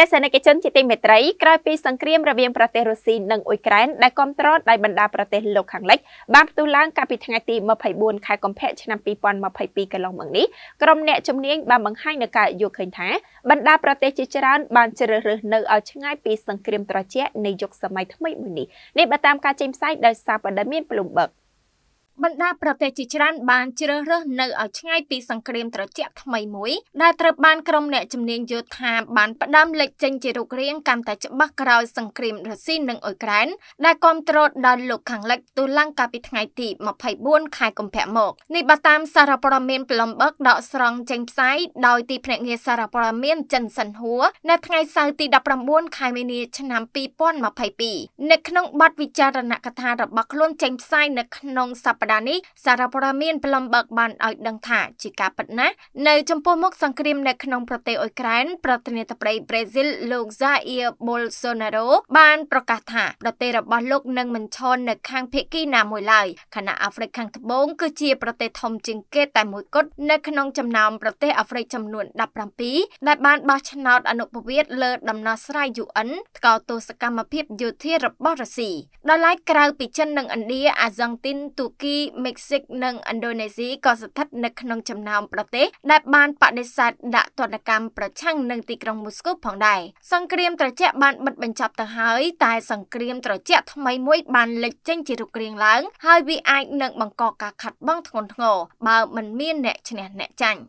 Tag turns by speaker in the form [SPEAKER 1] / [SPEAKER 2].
[SPEAKER 1] ចាសសនិកជនជាទីមេត្រីក្រោយពីសង្គ្រាមរវាងប្រទេសរុស្ស៊ីនិងអ៊ុយក្រែនដែលគ្រប់គ្រងដោយបណ្ដាប្រទេសលោកខាងលិចបានផ្ទុះឡើងកាលពីថ្ងៃទី24ខែកុម្ភៈឆ្នាំ2022កន្លងមកនេះក្រុមអ្នកជំនាញបានបង្ហាញនៅការយល់ឃើញថាបណ្ដាប្រទេសជាច្រើន បានជ្រើសរើសនៅឲ្យឆ្ងាយពីសង្គ្រាមត្រជាក់នៃយុគសម័យថ្មីមួយនេះនេះបើតាមការ
[SPEAKER 2] ចេញផ្សាយដោយសារ
[SPEAKER 1] ព័ត៌មាន Bloomberg
[SPEAKER 2] បណ្ដាប្រទេសជាច្រើនបានជ្រើសរើសនៅឲ្យឆ្ងាយពីសង្គ្រាមត្រជាក់ថ្មីមួយដែលត្រូវបានក្រុមអ្នកជំនាញយោធាបានផ្ដាំលេចចេញជារូបរាងកាន់តែច្បាស់ក្រោយសង្គ្រាមរុស្ស៊ីនិងអ៊ុយក្រែនដែលគ្រប់គ្រងដោយលោកខាងលិចទូឡាំងកាលពីថ្ងៃទី24ខែកុម្ភៈមកនេះបើតាមសារព័ត៌មាន Bloomberg ដកស្រង់ចេញផ្សាយដោយទីភ្នាក់ងារសារព័ត៌មានចិនសិនហួរនៅថ្ងៃសៅរ៍ទី19ខែមីនាឆ្នាំ2022នៅក្នុងបទវិចារណកថារបស់ខ្លួនចេញផ្សាយនៅក្នុងសប្តាហ៍ម្ដានេះសារព័ត៌មានផ្លំបើកបានឲ្យដឹងថាជាការពិតណាស់នៅចំពោះមុខសង្គ្រាមនៅក្នុងប្រទេសអ៊ុយក្រែនប្រធានាធិបតីប្រេស៊ីល លោក Jair Bolsonaro បានប្រកាសថាប្រទេសរបស់លោកនឹងមិនឈរនៅ ខាងភាគីណាមួយឡើយខណៈអាហ្វ្រិកខាងត្បូងគឺជាប្រទេសធំជាងគេតែមួយគត់នៅក្នុងចំណោមប្រទេសអាហ្វ្រិកចំនួន17ដែលបានបោះឆ្នោត អនុប្រវត្តិលើដំណោះស្រាយ UN ថ្កោលទោសកម្មភាពយោធារបស់រុស្ស៊ីដល់ឡែកក្រៅពីចិននិងឥណ្ឌាអាហ្សង់ទីនទូគីរីមិចស៊ិកនិងឥណ្ឌូនេស៊ីក៏ស្ថិតនៅក្នុងចំណោមប្រទេសដែលបានបដិសេធដាក់ទណ្ឌកម្មប្រឆាំងនឹងទីក្រុងមូស្គូផងដែរសង្គ្រាមត្រជាក់បានបិទបញ្ចប់ទៅហើយតែសង្គ្រាមត្រជាក់ថ្មីមួយបានលេចចេញជារូបរាងឡើង ហើយវាអាចនឹងបង្កការខាត់បងធ្ងន់ធ្ងរបើមិនមានអ្នកឈ្នះអ្នកចាញ់